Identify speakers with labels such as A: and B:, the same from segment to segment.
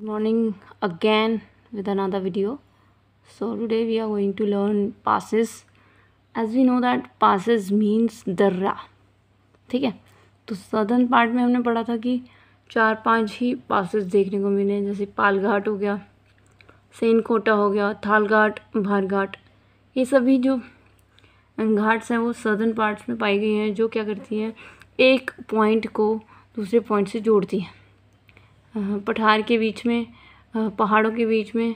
A: good morning again with another video so today we are going to learn passes as we know that passes means दर्रा ठीक है तो southern part में हमने पढ़ा था कि चार पाँच ही पासेस देखने को मिले हैं जैसे पालघाट हो गया सेन कोटा हो गया थालघाट भारघाट ये सभी जो घाट्स हैं वो सदर्न पार्ट्स में पाई गई हैं जो क्या करती हैं एक पॉइंट को दूसरे पॉइंट से जोड़ती हैं पठार के बीच में पहाड़ों के बीच में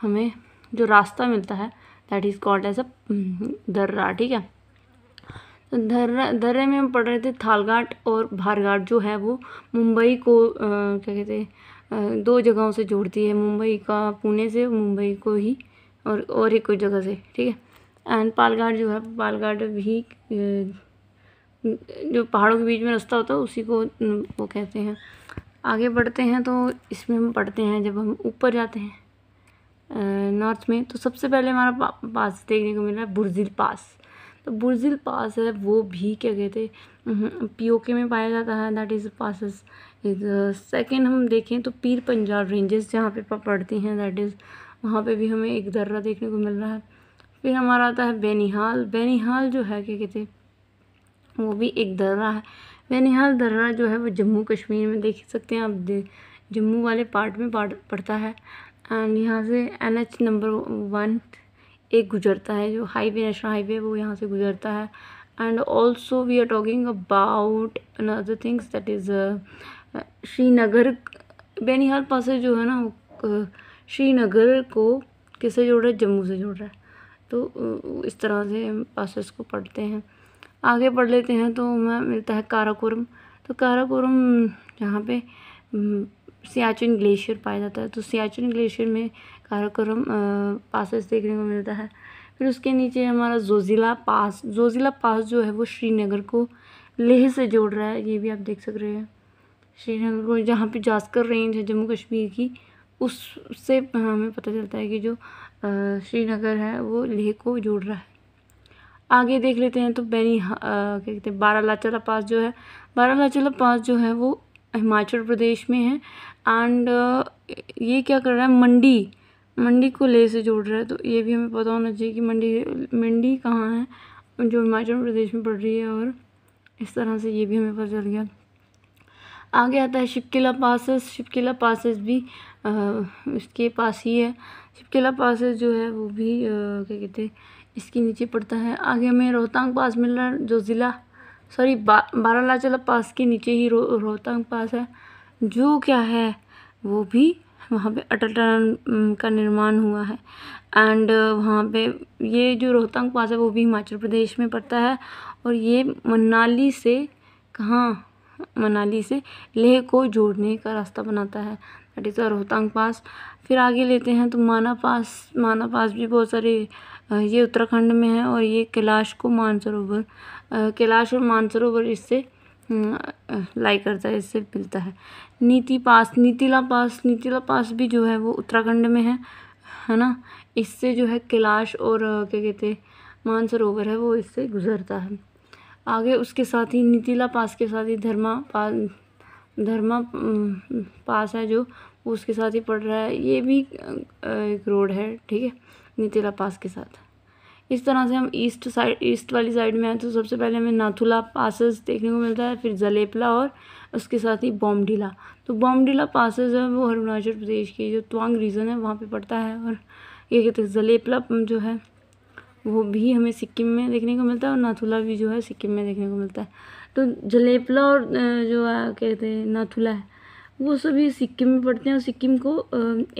A: हमें जो रास्ता मिलता है that is called as a दर्रा ठीक है तो दर्रा दर्रे में हम पढ़ रहे थे थालघाट और भारघाट जो है वो मुंबई को आ, क्या कहते हैं दो जगहों से जोड़ती है मुंबई का पुणे से मुंबई को ही और और एक कोई जगह से ठीक है एंड पालघाट जो है पालघाट भी जो पहाड़ों के बीच में रास्ता होता है उसी को वो कहते हैं आगे बढ़ते हैं तो इसमें हम पढ़ते हैं जब हम ऊपर जाते हैं नॉर्थ में तो सबसे पहले हमारा पा, पास देखने को मिल रहा है बुरजिल पास तो बुरजिल पास है वो भी क्या कहते पीओके में पाया जाता है दैट इज़ पास सेकेंड हम देखें तो पीर पंजाब रेंजेस जहाँ पे पढ़ती हैं दैट इज़ वहाँ पे भी हमें एक दर्रा देखने को मिल रहा है फिर हमारा आता है बेनिहाल बेनिहाल जो है क्या कहते वो भी एक दर्रा है बेनिहाल दर्रा जो है वो जम्मू कश्मीर में देख सकते हैं आप जम्मू वाले पार्ट में पार्ट पड़ता है एंड यहाँ से एन एच नंबर वन एक गुजरता है जो हाईवे नेशनल हाईवे वो यहाँ से गुजरता है and also we are talking about another things that is Srinagar Banihal pass जो है ना uh, श्रीनगर को किससे जोड़ रहा है जम्मू से जोड़ रहा है तो uh, इस तरह से हम पासेस को पढ़ते हैं आगे पढ़ लेते हैं तो हमें मिलता है काराकोरम तो काराकोरम यहाँ पे सियाचिन ग्लेशियर पाया जाता है तो सियाचिन ग्लेशियर में काराकोरम पासेस देखने को मिलता है फिर उसके नीचे हमारा जोजिला पास जोजिला पास जो है वो श्रीनगर को लेह से जोड़ रहा है ये भी आप देख सक रहे हैं श्रीनगर को जहाँ पे जास्कर रेंज है जम्मू कश्मीर की उससे हमें पता चलता है कि जो श्रीनगर है वो लेह को जोड़ रहा है आगे देख लेते हैं तो बैनी क्या कहते हैं बारह लाचला पास जो है बारह लाचला पास जो है वो हिमाचल प्रदेश में है एंड ये क्या कर रहा है मंडी मंडी को ले से जोड़ रहा है तो ये भी हमें पता होना चाहिए कि मंडी मंडी कहाँ है जो हिमाचल प्रदेश में पड़ रही है और इस तरह से ये भी हमें पता चल गया आगे आता है शिपकिला पासेस शिपकिला पासेस भी आ, इसके पास ही है शिपकिला पासेस जो है वो भी क्या कहते हैं इसके नीचे पड़ता है आगे हमें रोहतांग पास मिल रहा है जो ज़िला सॉरी बा, बारालाचला पास के नीचे ही रो, रोहतांग पास है जो क्या है वो भी वहाँ पे अटल टनल का निर्माण हुआ है एंड वहाँ पे ये जो रोहतांग पास है वो भी हिमाचल प्रदेश में पड़ता है और ये मनाली से कहाँ मनाली से लेह को जोड़ने का रास्ता बनाता है दैट इज़ रोहतांग पास फिर आगे लेते हैं तो माना पास माना पास भी बहुत सारे ये उत्तराखंड में है और ये कैलाश को मानसरोवर कैलाश और मानसरोवर इससे लाई करता है इससे मिलता है नीति पास नीतिला पास नीतिला पास भी जो है वो उत्तराखंड में है है ना इससे जो है कैलाश और क्या कहते हैं मानसरोवर है वो इससे गुजरता है आगे उसके साथ ही नीतिला पास के साथ ही धर्मा पास धर्मा पास है जो उसके साथ ही पड़ रहा है ये भी एक रोड है ठीक है मिथिला पास के साथ इस तरह से हम ईस्ट साइड ईस्ट वाली साइड में आए तो सबसे पहले हमें नाथुला पासेस देखने को मिलता है फिर जलेपला और उसके साथ ही बॉमडीला तो बॉमडीला पासेस है वो अरुणाचल प्रदेश की जो त्वांग रीजन है वहाँ पे पड़ता है और ये कहते हैं जलेपला जो है वो भी हमें सिक्किम में देखने को मिलता है और नाथुला भी जो है सिक्किम में देखने को मिलता है तो जलेपला और जो है कहते हैं नाथुला है वो सभी सिक्किम में पड़ते हैं और सिक्किम को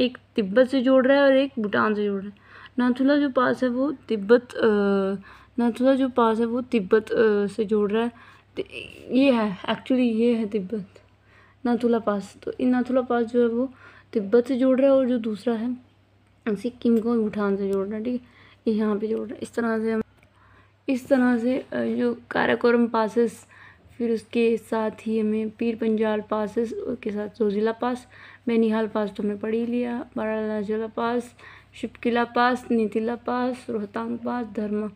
A: एक तिब्बत से जोड़ रहा है और एक भूटान से जोड़ रहा है नाथुला जो पास है वो तिब्बत नाथुला जो पास है वो तिब्बत से जोड़ रहा है ये है एक्चुअली ये है तिब्बत नाथुला पास तो इन नाथुला पास जो है वो तिब्बत से जोड़ रहा है और जो दूसरा है सिक्किम को भूठान से जोड़ रहा है ठीक है यहाँ पर जोड़ रहा है इस तरह से हम इस तरह से जो काराकोरम पासिस फिर उसके साथ ही हमें पीर पंजाल पासेस के साथ जोजिला पास बेनिहाल पास तो हमने पढ़ ही लिया बारा जिला pass Shipki La pass Niti La pass Rohtang pass Dharma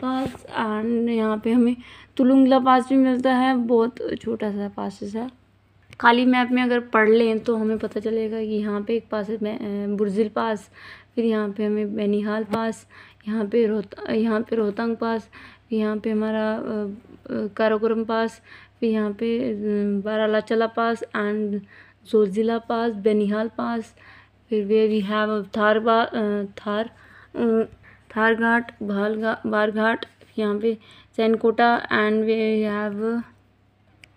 A: pass and यहाँ पे हमें तुलुंगला पास भी मिलता है बहुत छोटा सा पासिस है खाली मैप में अगर पढ़ लें तो हमें पता चलेगा कि यहाँ पे एक पास है बुरजिल पास फिर यहाँ पे हमें बेनिहाल पास यहाँ पे रोहता यहाँ पे रोहतांग पास फिर यहाँ पे हमारा काराकोरम पास फिर यहाँ पे बारालाचला पास and Zoji La pass Banihal pass फिर वे वी हैव थार थार थार घाट भाल बार घाट यहाँ पे Shencottah and we have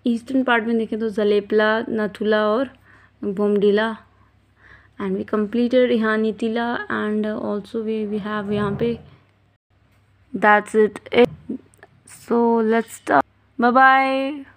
A: eastern part में देखें तो जलेपला नथुला और बोमडिला एंड वी कम्प्लीटेड यहाँ Niti La and also we we have यहाँ पे that's it so let's bye bye